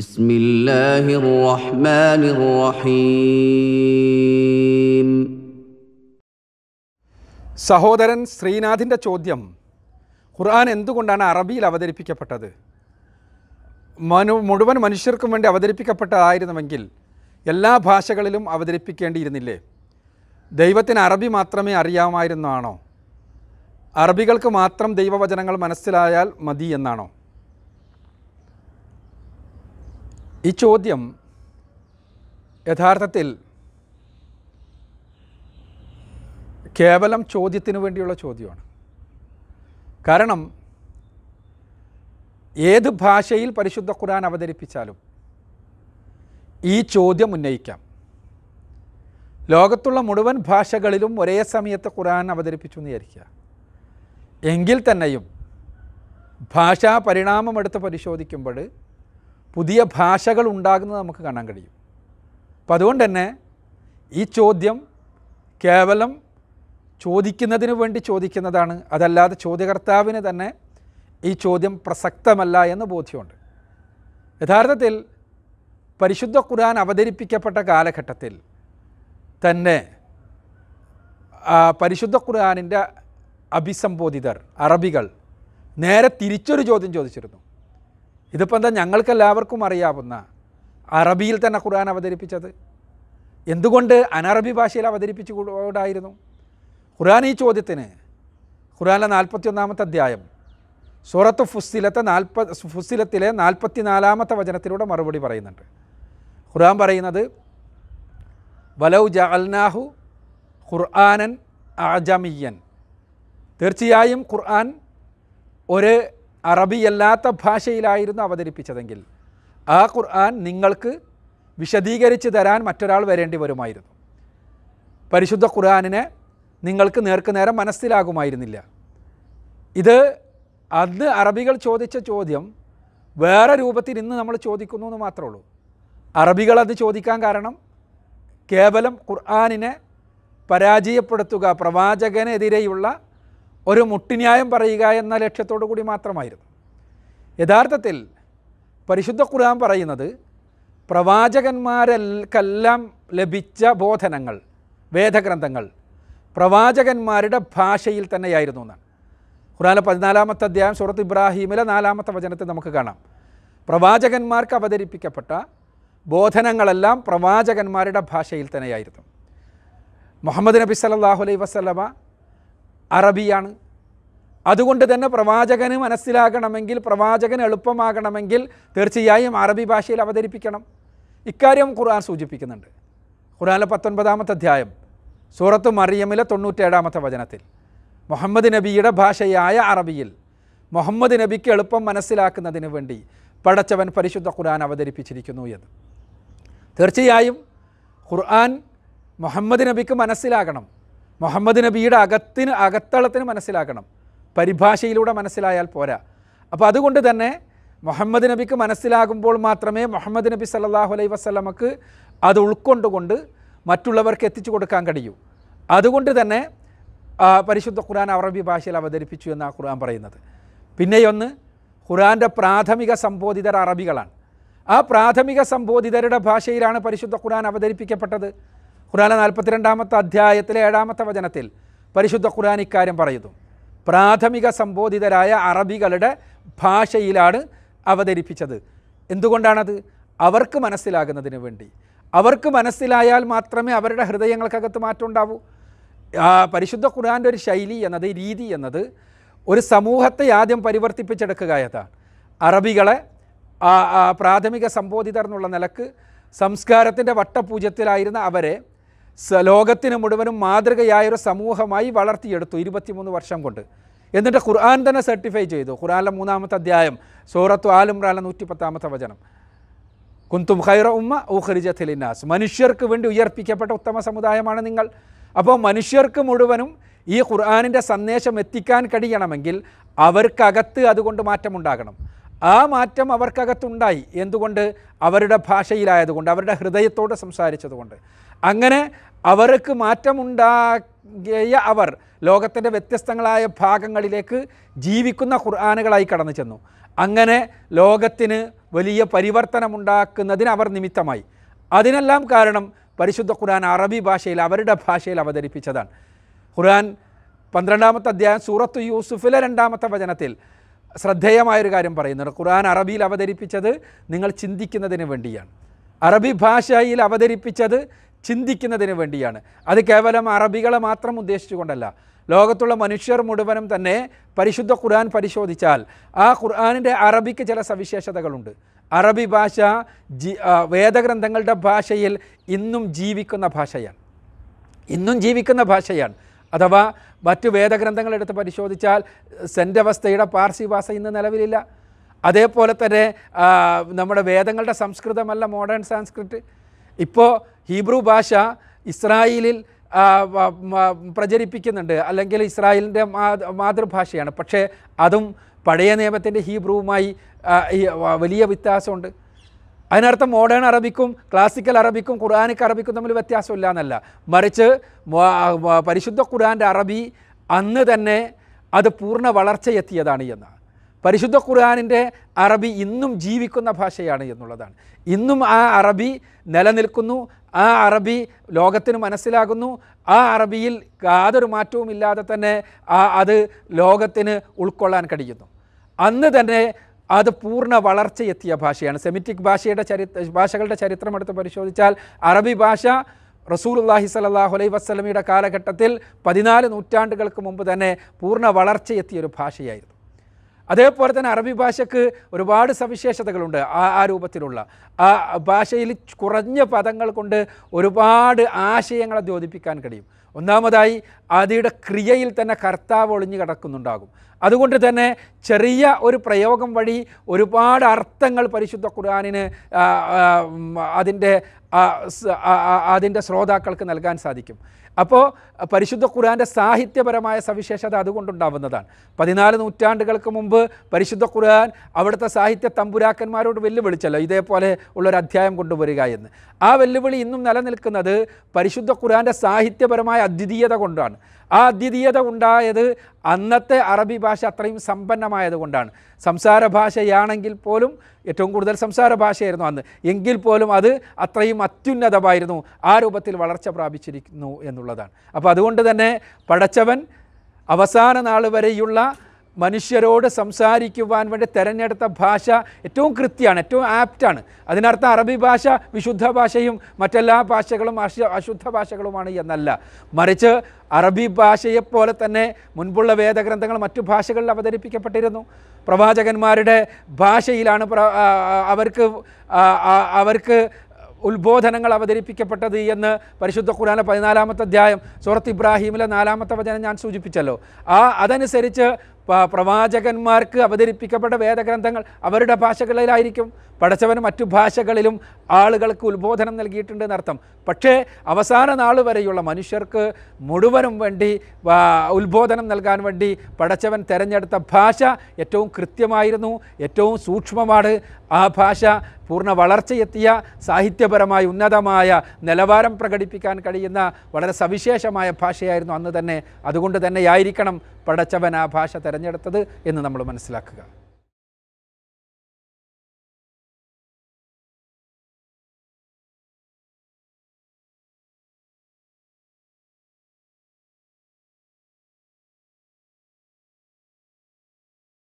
بسم الله الرحمن الرحيم സഹോദരൻ ശ്രീനാഥിൻ്റെ ചോദ്യം ഖുർആൻ എന്തുകൊണ്ടാണ് അറബിയിൽ അവതരിപ്പിക്കപ്പെട്ടത് മനു മുഴുവൻ മനുഷ്യർക്കും വേണ്ടി അവതരിപ്പിക്കപ്പെട്ടതായിരുന്നുവെങ്കിൽ എല്ലാ ഭാഷകളിലും അവതരിപ്പിക്കേണ്ടിയിരുന്നില്ലേ ദൈവത്തിന് അറബി മാത്രമേ അറിയാമായിരുന്നാണോ അറബികൾക്ക് മാത്രം ദൈവവചനങ്ങൾ മനസ്സിലായാൽ മതി എന്നാണോ ഈ ചോദ്യം യഥാർത്ഥത്തിൽ കേവലം ചോദ്യത്തിനു വേണ്ടിയുള്ള ചോദ്യമാണ് കാരണം ഏത് ഭാഷയിൽ പരിശുദ്ധ ഖുർആൻ അവതരിപ്പിച്ചാലും ഈ ചോദ്യം ഉന്നയിക്കാം ലോകത്തുള്ള മുഴുവൻ ഭാഷകളിലും ഒരേ സമയത്ത് ഖുർആൻ അവതരിപ്പിച്ചു എന്ന് വിചാരിക്കുക എങ്കിൽ തന്നെയും ഭാഷാ പരിണാമം എടുത്ത് പരിശോധിക്കുമ്പോൾ പുതിയ ഭാഷകൾ ഉണ്ടാകുന്നത് നമുക്ക് കാണാൻ കഴിയും അപ്പം അതുകൊണ്ട് തന്നെ ഈ ചോദ്യം കേവലം ചോദിക്കുന്നതിന് വേണ്ടി ചോദിക്കുന്നതാണ് അതല്ലാതെ ചോദ്യകർത്താവിന് തന്നെ ഈ ചോദ്യം പ്രസക്തമല്ല എന്ന് ബോധ്യമുണ്ട് യഥാർത്ഥത്തിൽ പരിശുദ്ധ ഖുർആൻ അവതരിപ്പിക്കപ്പെട്ട കാലഘട്ടത്തിൽ തന്നെ പരിശുദ്ധ ഖുർആാനിൻ്റെ അഭിസംബോധിതർ അറബികൾ നേരെ തിരിച്ചൊരു ചോദ്യം ചോദിച്ചിരുന്നു ഇതിപ്പോൾ എന്താ ഞങ്ങൾക്ക് എല്ലാവർക്കും അറിയാവുന്ന അറബിയിൽ തന്നെ ഖുർആൻ അവതരിപ്പിച്ചത് എന്തുകൊണ്ട് അനറബി ഭാഷയിൽ അവതരിപ്പിച്ചു കൂടായിരുന്നു ഖുർആൻ ഈ ചോദ്യത്തിന് ഖുർആനിലെ നാൽപ്പത്തി ഒന്നാമത്തെ അധ്യായം സൂറത്ത് ഫുസ്സിലത്തെ നാൽപ്പ ഫുസ്സിലത്തിലെ നാൽപ്പത്തി നാലാമത്തെ വചനത്തിലൂടെ മറുപടി പറയുന്നുണ്ട് ഖുർആൻ പറയുന്നത് വലൗ അൽനാഹു ഖുർആാനൻ അജമിയൻ തീർച്ചയായും ഖുർആൻ ഒരു അറബിയല്ലാത്ത ഭാഷയിലായിരുന്നു അവതരിപ്പിച്ചതെങ്കിൽ ആ ഖുർആൻ നിങ്ങൾക്ക് വിശദീകരിച്ച് തരാൻ മറ്റൊരാൾ വരേണ്ടി വരുമായിരുന്നു പരിശുദ്ധ ഖുർആാനിനെ നിങ്ങൾക്ക് നേർക്കുനേരം നേരെ മനസ്സിലാകുമായിരുന്നില്ല ഇത് അന്ന് അറബികൾ ചോദിച്ച ചോദ്യം വേറെ രൂപത്തിൽ ഇന്ന് നമ്മൾ ചോദിക്കുന്നു എന്ന് മാത്രമേ ഉള്ളൂ അറബികൾ അത് ചോദിക്കാൻ കാരണം കേവലം ഖുർആാനിനെ പരാജയപ്പെടുത്തുക പ്രവാചകനെതിരെയുള്ള ഒരു മുട്ടിന്യായം പറയുക എന്ന ലക്ഷ്യത്തോടു കൂടി മാത്രമായിരുന്നു യഥാർത്ഥത്തിൽ പരിശുദ്ധ ഖുർആൻ പറയുന്നത് പ്രവാചകന്മാരെല്ലാം ലഭിച്ച ബോധനങ്ങൾ വേദഗ്രന്ഥങ്ങൾ പ്രവാചകന്മാരുടെ ഭാഷയിൽ തന്നെയായിരുന്നു എന്നാണ് ഖുറാനിലെ പതിനാലാമത്തെ അധ്യായം സൂറത്ത് ഇബ്രാഹീമിലെ നാലാമത്തെ വചനത്തിൽ നമുക്ക് കാണാം പ്രവാചകന്മാർക്ക് അവതരിപ്പിക്കപ്പെട്ട ബോധനങ്ങളെല്ലാം പ്രവാചകന്മാരുടെ ഭാഷയിൽ തന്നെയായിരുന്നു മുഹമ്മദ് നബി സല്ലാഹു അലൈഹി വസ്ലമ അറബിയാണ് അതുകൊണ്ട് തന്നെ പ്രവാചകന് മനസ്സിലാകണമെങ്കിൽ പ്രവാചകന് എളുപ്പമാകണമെങ്കിൽ തീർച്ചയായും അറബി ഭാഷയിൽ അവതരിപ്പിക്കണം ഇക്കാര്യം ഖുർആൻ സൂചിപ്പിക്കുന്നുണ്ട് ഖുർആാനിലെ പത്തൊൻപതാമത്തെ അധ്യായം സൂറത്ത് മറിയമിലെ തൊണ്ണൂറ്റേഴാമത്തെ വചനത്തിൽ മുഹമ്മദ് നബിയുടെ ഭാഷയായ അറബിയിൽ മുഹമ്മദ് നബിക്ക് എളുപ്പം മനസ്സിലാക്കുന്നതിന് വേണ്ടി പടച്ചവൻ പരിശുദ്ധ ഖുർആൻ അവതരിപ്പിച്ചിരിക്കുന്നു എന്ന് തീർച്ചയായും ഖുർആൻ മുഹമ്മദ് നബിക്ക് മനസ്സിലാകണം മുഹമ്മദ് നബിയുടെ അകത്തിന് അകത്തളത്തിന് മനസ്സിലാക്കണം പരിഭാഷയിലൂടെ മനസ്സിലായാൽ പോരാ അപ്പോൾ അതുകൊണ്ട് തന്നെ മുഹമ്മദ് നബിക്ക് മനസ്സിലാകുമ്പോൾ മാത്രമേ മുഹമ്മദ് നബി സല്ലാഹു അലൈ വസ്ലമക്ക് അത് ഉൾക്കൊണ്ടുകൊണ്ട് മറ്റുള്ളവർക്ക് എത്തിച്ചു കൊടുക്കാൻ കഴിയൂ അതുകൊണ്ട് തന്നെ പരിശുദ്ധ ഖുർആൻ അറബി ഭാഷയിൽ അവതരിപ്പിച്ചു എന്നാണ് ഖുർആൻ പറയുന്നത് പിന്നെയൊന്ന് ഖുർആൻ്റെ പ്രാഥമിക സംബോധിതർ അറബികളാണ് ആ പ്രാഥമിക സംബോധിതരുടെ ഭാഷയിലാണ് പരിശുദ്ധ ഖുർആൻ അവതരിപ്പിക്കപ്പെട്ടത് ഖുറാന നാൽപ്പത്തിരണ്ടാമത്തെ അധ്യായത്തിലെ ഏഴാമത്തെ വചനത്തിൽ പരിശുദ്ധ ഖുറാൻ ഇക്കാര്യം പറയുന്നു പ്രാഥമിക സംബോധിതരായ അറബികളുടെ ഭാഷയിലാണ് അവതരിപ്പിച്ചത് എന്തുകൊണ്ടാണത് അവർക്ക് മനസ്സിലാകുന്നതിന് വേണ്ടി അവർക്ക് മനസ്സിലായാൽ മാത്രമേ അവരുടെ ഹൃദയങ്ങൾക്കകത്ത് മാറ്റം ഉണ്ടാവൂ പരിശുദ്ധ ഖുറാൻ്റെ ഒരു ശൈലി എന്നത് രീതി എന്നത് ഒരു സമൂഹത്തെ ആദ്യം പരിവർത്തിപ്പിച്ചെടുക്കുക എന്നതാണ് അറബികളെ പ്രാഥമിക സംബോധിതർ എന്നുള്ള നിലക്ക് സംസ്കാരത്തിൻ്റെ വട്ടപൂജ്യത്തിലായിരുന്ന അവരെ ലോകത്തിന് മുഴുവനും മാതൃകയായൊരു സമൂഹമായി വളർത്തിയെടുത്തു ഇരുപത്തിമൂന്ന് വർഷം കൊണ്ട് എന്നിട്ട് ഖുർആൻ തന്നെ സർട്ടിഫൈ ചെയ്തു ഖുർആാനിലെ മൂന്നാമത്തെ അധ്യായം സൂറത്തു ആലുംറാലെ നൂറ്റി പത്താമത്തെ വചനം കുന്തും ഖൈറ ഉമ്മ ഊഹരിജ തെലിനാസ് മനുഷ്യർക്ക് വേണ്ടി ഉയർപ്പിക്കപ്പെട്ട ഉത്തമ സമുദായമാണ് നിങ്ങൾ അപ്പോൾ മനുഷ്യർക്ക് മുഴുവനും ഈ ഖുർആാനിൻ്റെ സന്ദേശം എത്തിക്കാൻ കഴിയണമെങ്കിൽ അവർക്കകത്ത് അതുകൊണ്ട് മാറ്റമുണ്ടാകണം ആ മാറ്റം അവർക്കകത്തുണ്ടായി എന്തുകൊണ്ട് അവരുടെ ഭാഷയിലായതുകൊണ്ട് അവരുടെ ഹൃദയത്തോട് സംസാരിച്ചതുകൊണ്ട് അങ്ങനെ അവർക്ക് മാറ്റമുണ്ടാകിയ അവർ ലോകത്തിൻ്റെ വ്യത്യസ്തങ്ങളായ ഭാഗങ്ങളിലേക്ക് ജീവിക്കുന്ന ഖുർആാനുകളായി കടന്നു ചെന്നു അങ്ങനെ ലോകത്തിന് വലിയ പരിവർത്തനമുണ്ടാക്കുന്നതിന് അവർ നിമിത്തമായി അതിനെല്ലാം കാരണം പരിശുദ്ധ ഖുർആൻ അറബി ഭാഷയിൽ അവരുടെ ഭാഷയിൽ അവതരിപ്പിച്ചതാണ് ഖുർആൻ പന്ത്രണ്ടാമത്തെ അധ്യായം സൂറത്ത് യൂസുഫിലെ രണ്ടാമത്തെ വചനത്തിൽ ശ്രദ്ധേയമായൊരു കാര്യം പറയുന്നുണ്ട് ഖുർആൻ അറബിയിൽ അവതരിപ്പിച്ചത് നിങ്ങൾ ചിന്തിക്കുന്നതിന് വേണ്ടിയാണ് അറബി ഭാഷയിൽ അവതരിപ്പിച്ചത് ചിന്തിക്കുന്നതിന് വേണ്ടിയാണ് അത് കേവലം അറബികളെ മാത്രം ഉദ്ദേശിച്ചുകൊണ്ടല്ല ലോകത്തുള്ള മനുഷ്യർ മുഴുവനും തന്നെ പരിശുദ്ധ ഖുർആൻ പരിശോധിച്ചാൽ ആ ഖുർആാനിൻ്റെ അറബിക്ക് ചില സവിശേഷതകളുണ്ട് അറബി ഭാഷ ജി വേദഗ്രന്ഥങ്ങളുടെ ഭാഷയിൽ ഇന്നും ജീവിക്കുന്ന ഭാഷയാണ് ഇന്നും ജീവിക്കുന്ന ഭാഷയാണ് അഥവാ മറ്റു വേദഗ്രന്ഥങ്ങൾ എടുത്ത് പരിശോധിച്ചാൽ സെൻ്റവസ്ഥയുടെ പാർസിഭാഷ ഇന്ന് നിലവിലില്ല അതേപോലെ തന്നെ നമ്മുടെ വേദങ്ങളുടെ സംസ്കൃതമല്ല മോഡേൺ സംസ്കൃത് ഇപ്പോൾ ഹീബ്രു ഭാഷ ഇസ്രായേലിൽ പ്രചരിപ്പിക്കുന്നുണ്ട് അല്ലെങ്കിൽ ഇസ്രായേലിൻ്റെ മാതൃഭാഷയാണ് പക്ഷേ അതും പഴയ നിയമത്തിൻ്റെ ഹീബ്രുവുമായി വലിയ വ്യത്യാസമുണ്ട് അതിനർത്ഥം മോഡേൺ അറബിക്കും ക്ലാസിക്കൽ അറബിക്കും ഖുർആാനിക് അറബിക്കും തമ്മിൽ വ്യത്യാസമില്ല എന്നല്ല മറിച്ച് പരിശുദ്ധ ഖുർആൻ്റെ അറബി അന്ന് തന്നെ അത് പൂർണ്ണ വളർച്ചയെത്തിയതാണ് എന്ന് പരിശുദ്ധ ഖുർആാനിൻ്റെ അറബി ഇന്നും ജീവിക്കുന്ന ഭാഷയാണ് എന്നുള്ളതാണ് ഇന്നും ആ അറബി നിലനിൽക്കുന്നു ആ അറബി ലോകത്തിന് മനസ്സിലാകുന്നു ആ അറബിയിൽ യാതൊരു മാറ്റവും ഇല്ലാതെ തന്നെ അത് ലോകത്തിന് ഉൾക്കൊള്ളാൻ കഴിയുന്നു അന്ന് തന്നെ അത് പൂർണ്ണ വളർച്ചയെത്തിയ ഭാഷയാണ് സെമിറ്റിക് ഭാഷയുടെ ചരിത്ര ഭാഷകളുടെ ചരിത്രം എടുത്ത് പരിശോധിച്ചാൽ അറബി ഭാഷ റസൂലുല്ലാഹി സലാഹു അലൈ വസ്ലമിയുടെ കാലഘട്ടത്തിൽ പതിനാല് നൂറ്റാണ്ടുകൾക്ക് മുമ്പ് തന്നെ പൂർണ്ണ വളർച്ചയെത്തിയൊരു ഭാഷയായിരുന്നു അതേപോലെ തന്നെ അറബി ഭാഷയ്ക്ക് ഒരുപാട് സവിശേഷതകളുണ്ട് ആ ആ രൂപത്തിലുള്ള ആ ഭാഷയിൽ കുറഞ്ഞ പദങ്ങൾ കൊണ്ട് ഒരുപാട് ആശയങ്ങളെ ദ്യോതിപ്പിക്കാൻ കഴിയും ഒന്നാമതായി അതിയുടെ ക്രിയയിൽ തന്നെ കർത്താവ് ഒളിഞ്ഞു കിടക്കുന്നുണ്ടാകും അതുകൊണ്ട് തന്നെ ചെറിയ ഒരു പ്രയോഗം വഴി ഒരുപാട് അർത്ഥങ്ങൾ പരിശുദ്ധ ഖുർആാനിന് അതിൻ്റെ അതിൻ്റെ ശ്രോതാക്കൾക്ക് നൽകാൻ സാധിക്കും അപ്പോൾ പരിശുദ്ധ ഖുർആാൻ്റെ സാഹിത്യപരമായ സവിശേഷത അതുകൊണ്ടുണ്ടാവുന്നതാണ് പതിനാല് നൂറ്റാണ്ടുകൾക്ക് മുമ്പ് പരിശുദ്ധ ഖുർആൻ അവിടുത്തെ സാഹിത്യ തമ്പുരാക്കന്മാരോട് വെല്ലുവിളിച്ചല്ലോ ഇതേപോലെ ഉള്ളൊരു അധ്യായം കൊണ്ടുവരിക എന്ന് ആ വെല്ലുവിളി ഇന്നും നിലനിൽക്കുന്നത് പരിശുദ്ധ ഖുർആൻ്റെ സാഹിത്യപരമായ അദ്വിതീയത കൊണ്ടാണ് ആ അദ്വിതീയത ഉണ്ടായത് അന്നത്തെ അറബി ഭാഷ അത്രയും സമ്പന്നമായതുകൊണ്ടാണ് സംസാര ഭാഷയാണെങ്കിൽ പോലും ഏറ്റവും കൂടുതൽ സംസാര ഭാഷയായിരുന്നു അന്ന് എങ്കിൽ പോലും അത് അത്രയും അത്യുന്നതമായിരുന്നു ആ രൂപത്തിൽ വളർച്ച പ്രാപിച്ചിരിക്കുന്നു എന്നുള്ളതാണ് അപ്പോൾ അതുകൊണ്ട് തന്നെ പടച്ചവൻ അവസാന നാൾ വരെയുള്ള മനുഷ്യരോട് സംസാരിക്കുവാൻ വേണ്ടി തിരഞ്ഞെടുത്ത ഭാഷ ഏറ്റവും കൃത്യമാണ് ഏറ്റവും ആപ്റ്റാണ് അതിനർത്ഥം അറബി ഭാഷ വിശുദ്ധ ഭാഷയും മറ്റെല്ലാ ഭാഷകളും അശുദ്ധ ഭാഷകളുമാണ് എന്നല്ല മറിച്ച് അറബി ഭാഷയെപ്പോലെ തന്നെ മുൻപുള്ള വേദഗ്രന്ഥങ്ങൾ മറ്റു ഭാഷകളിൽ അവതരിപ്പിക്കപ്പെട്ടിരുന്നു പ്രവാചകന്മാരുടെ ഭാഷയിലാണ് അവർക്ക് അവർക്ക് ഉത്ബോധനങ്ങൾ അവതരിപ്പിക്കപ്പെട്ടത് എന്ന് പരിശുദ്ധ ഖുറാന പതിനാലാമത്തെ അധ്യായം സൂറത്ത് ഇബ്രാഹീമിലെ നാലാമത്തെ വചനം ഞാൻ സൂചിപ്പിച്ചല്ലോ ആ അതനുസരിച്ച് പ്രവാചകന്മാർക്ക് അവതരിപ്പിക്കപ്പെട്ട വേദഗ്രന്ഥങ്ങൾ അവരുടെ ഭാഷകളിലായിരിക്കും പടച്ചവന് മറ്റു ഭാഷകളിലും ആളുകൾക്ക് ഉത്ബോധനം നൽകിയിട്ടുണ്ട് എന്നർത്ഥം പക്ഷേ അവസാന നാൾ വരെയുള്ള മനുഷ്യർക്ക് മുഴുവനും വേണ്ടി ഉത്ബോധനം നൽകാൻ വേണ്ടി പഠിച്ചവൻ തിരഞ്ഞെടുത്ത ഭാഷ ഏറ്റവും കൃത്യമായിരുന്നു ഏറ്റവും സൂക്ഷ്മമാണ് ആ ഭാഷ പൂർണ്ണ വളർച്ചയെത്തിയ സാഹിത്യപരമായ ഉന്നതമായ നിലവാരം പ്രകടിപ്പിക്കാൻ കഴിയുന്ന വളരെ സവിശേഷമായ ഭാഷയായിരുന്നു അന്ന് തന്നെ അതുകൊണ്ട് തന്നെയായിരിക്കണം പടച്ചവൻ ആ ഭാഷ തിരഞ്ഞെടുത്തത് എന്ന് നമ്മൾ മനസ്സിലാക്കുക